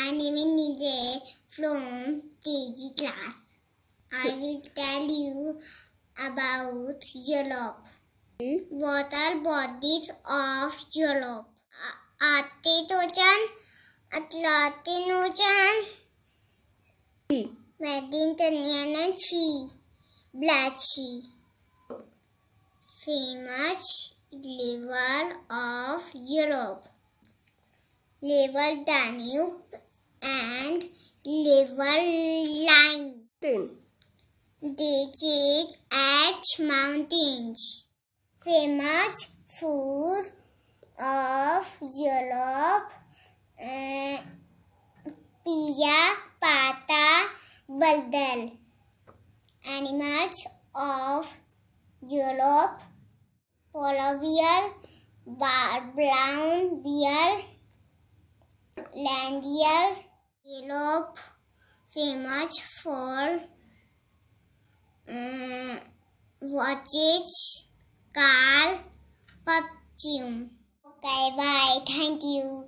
My name is Nijay from KG class. I will tell you about Jalop. Hmm? What are bodies of Jalop? Arctic Ocean, Atlantic Ocean, hmm. Mediterranean Sea, Black Sea. Famous river of Europe. River Danube and liver line. They cheese at mountains. Famous food of Europe, uh, eh, pia pata badal. Animals of Europe, polar bear, brown bear, land Europe famous for um, it car, perfume. Okay, bye. Thank you.